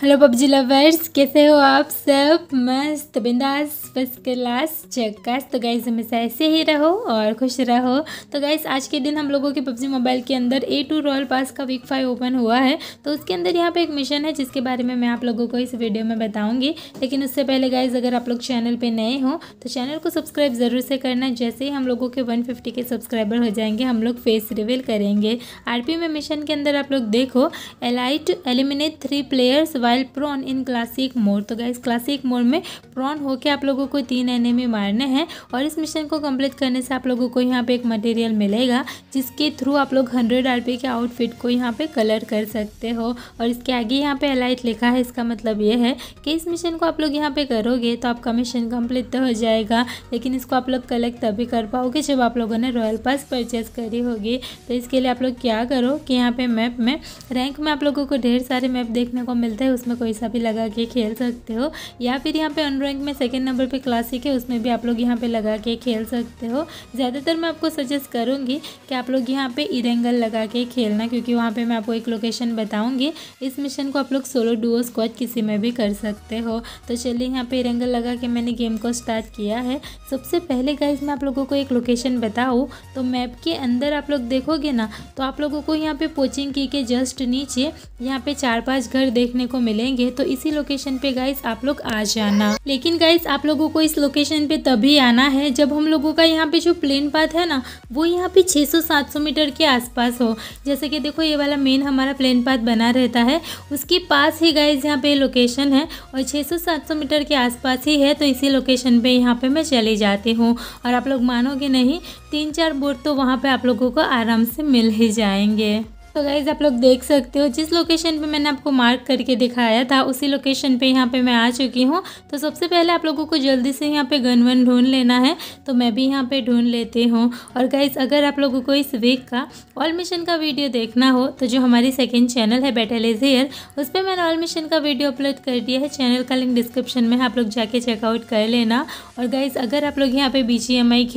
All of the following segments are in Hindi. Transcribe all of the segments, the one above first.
हेलो पबजी लवर्स कैसे हो आप सब मस्त बिंदास फर्स्ट क्लास चक्कास तो गाइज हमेशा ऐसे ही रहो और खुश रहो तो गाइज आज के दिन हम लोगों के पबजी मोबाइल के अंदर ए टू रॉयल पास का वीक फाइव ओपन हुआ है तो उसके अंदर यहाँ पे एक मिशन है जिसके बारे में मैं आप लोगों को इस वीडियो में बताऊँगी लेकिन उससे पहले गाइज अगर आप लोग चैनल पर नए हो तो चैनल को सब्सक्राइब ज़रूर से करना जैसे ही हम लोगों के वन के सब्सक्राइबर हो जाएंगे हम लोग फेस रिवील करेंगे आर में मिशन के अंदर आप लोग देखो elite eliminate three players while prone in classic mode तो गाइज क्लासिक मोड में प्रॉन होके आप लोगों को तीन एनिमी मारने हैं और इस मिशन को कंप्लीट करने से आप लोगों को यहाँ पे एक मटेरियल मिलेगा जिसके थ्रू आप लोग हंड्रेड आर के आउटफिट को यहाँ पे कलर कर सकते हो और इसके आगे यहाँ पे अलाइट लिखा है इसका मतलब ये है कि इस मिशन को आप लोग यहाँ पे करोगे तो आपका मिशन कंप्लीट तो हो जाएगा लेकिन इसको आप लोग कलेक्ट तभी कर पाओगे जब आप लोगों ने रॉयल पास परचेज करी होगी तो इसके लिए आप लोग क्या करो कि यहाँ पे मैप में रैंक में आप लोगों को ढेर सारे मैप देखने को मिलते हैं उसमें कोई सा भी लगा के खेल सकते हो या फिर यहाँ पे अनरैंक में सेकेंड नंबर पर क्लासिक है उसमें भी आप लोग यहाँ पे लगा के खेल सकते हो ज़्यादातर मैं आपको सजेस्ट करूँगी कि आप लोग यहाँ पे इरेंगल लगा के खेलना क्योंकि वहाँ पे मैं आपको एक लोकेशन बताऊँगी इस मिशन को आप लोग सोलो डुओ स्क्वाड किसी में भी कर सकते हो तो चलिए यहाँ पर इरेंगल लगा के मैंने गेम को स्टार्ट किया है सबसे पहले गाइज मैं आप लोगों को एक लोकेशन बताऊँ तो मैप के अंदर आप लोग देखोगे ना तो आप लोगों को यहाँ पे पोचिंग की के जस्ट नीचे यहाँ पे चार पांच घर देखने को मिलेंगे तो इसी लोकेशन पे गाइस आप लोग आ जाना लेकिन गाइस आप लोगों को इस लोकेशन पे तभी आना है जब हम लोगों का यहाँ पे जो प्लेन पाथ है ना वो यहाँ पे 600-700 मीटर के आसपास हो जैसे कि देखो ये वाला मेन हमारा प्लेन पाथ बना रहता है उसके पास ही गाइज यहाँ पे लोकेशन है और छः सौ मीटर के आस ही है तो इसी लोकेशन पे यहाँ पे मैं चले जाती हूँ और आप लोग मानोगे नहीं तीन चार बोट तो वहाँ पे आप लोगों को आराम से मिल ही जाएंगे तो गाइज़ आप लोग देख सकते हो जिस लोकेशन पे मैंने आपको मार्क करके दिखाया था उसी लोकेशन पे यहाँ पे मैं आ चुकी हूँ तो सबसे पहले आप लोगों को जल्दी से यहाँ पे गन वन ढूंढ लेना है तो मैं भी यहाँ पे ढूंढ लेती हूँ और गाइज़ अगर आप लोगों को इस वीक का ऑल मिशन का वीडियो देखना हो तो जो हमारी सेकेंड चैनल है बैटल इज़ हेयर उस पर मैंने ऑल मिशन का वीडियो अपलोड कर दिया है चैनल का लिंक डिस्क्रिप्शन में आप लोग जाके चेकआउट कर लेना और गाइज़ अगर आप लोग यहाँ पर बी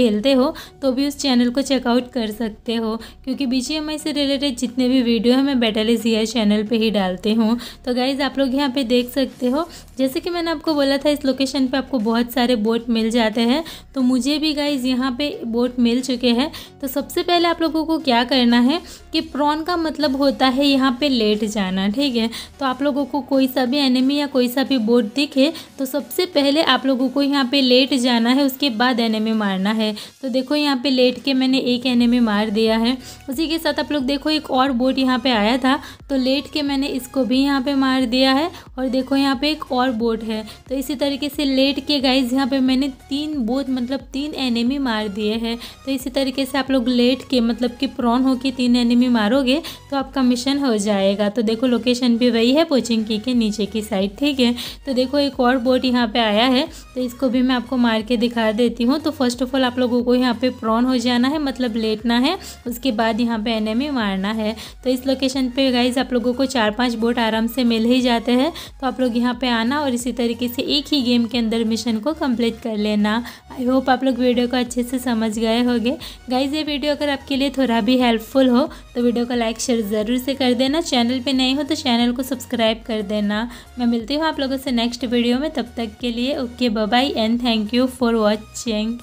खेलते हो तो भी उस चैनल को चेकआउट कर सकते हो क्योंकि बी से रिलेटेड जितने भी वीडियो है मैं बेटल इज़ ईयर चैनल पे ही डालती हूँ तो गाइज़ आप लोग यहाँ पे देख सकते हो जैसे कि मैंने आपको बोला था इस लोकेशन पे आपको बहुत सारे बोट मिल जाते हैं तो मुझे भी गाइज़ यहाँ पे बोट मिल चुके हैं तो सबसे पहले आप लोगों को क्या करना है कि प्रॉन का मतलब होता है यहाँ पर लेट जाना ठीक है तो आप लोगों को कोई सा भी एनिमी या कोई सा भी बोट दिखे तो सबसे पहले आप लोगों को यहाँ पर लेट जाना है उसके बाद एनिमी मारना है तो देखो यहाँ पर लेट के मैंने एक एनिमी मार दिया है उसी के साथ आप लोग देखो एक और और बोट यहाँ पे आया था तो लेट के मैंने इसको भी यहाँ पे मार दिया है और देखो यहाँ पे एक और बोट है तो इसी तरीके से लेट के गाइज यहाँ पे मैंने तीन बोट मतलब तीन एनिमी मार दिए हैं तो इसी तरीके से आप लोग लेट के मतलब कि प्रॉन होके तीन एनिमी मारोगे तो आपका मिशन हो जाएगा तो देखो लोकेशन भी वही है पोचिंग की के नीचे की साइड ठीक है तो देखो एक और बोट यहाँ पे आया है तो इसको भी मैं आपको मार के दिखा देती हूँ तो फर्स्ट ऑफ ऑल आप लोगों को यहाँ पे प्रॉन हो जाना है मतलब लेटना है उसके बाद यहाँ पे एनिमी मारना है तो इस लोकेशन पे गाइज आप लोगों को चार पांच बोट आराम से मिल ही जाते हैं तो आप लोग यहाँ पे आना और इसी तरीके से एक ही गेम के अंदर मिशन को कंप्लीट कर लेना आई होप आप लोग वीडियो को अच्छे से समझ गए होंगे गाइज ये वीडियो अगर आपके लिए थोड़ा भी हेल्पफुल हो तो वीडियो को लाइक शेयर ज़रूर से कर देना चैनल पर नहीं हो तो चैनल को सब्सक्राइब कर देना मैं मिलती हूँ आप लोगों से नेक्स्ट वीडियो में तब तक के लिए okay bye and thank you for watching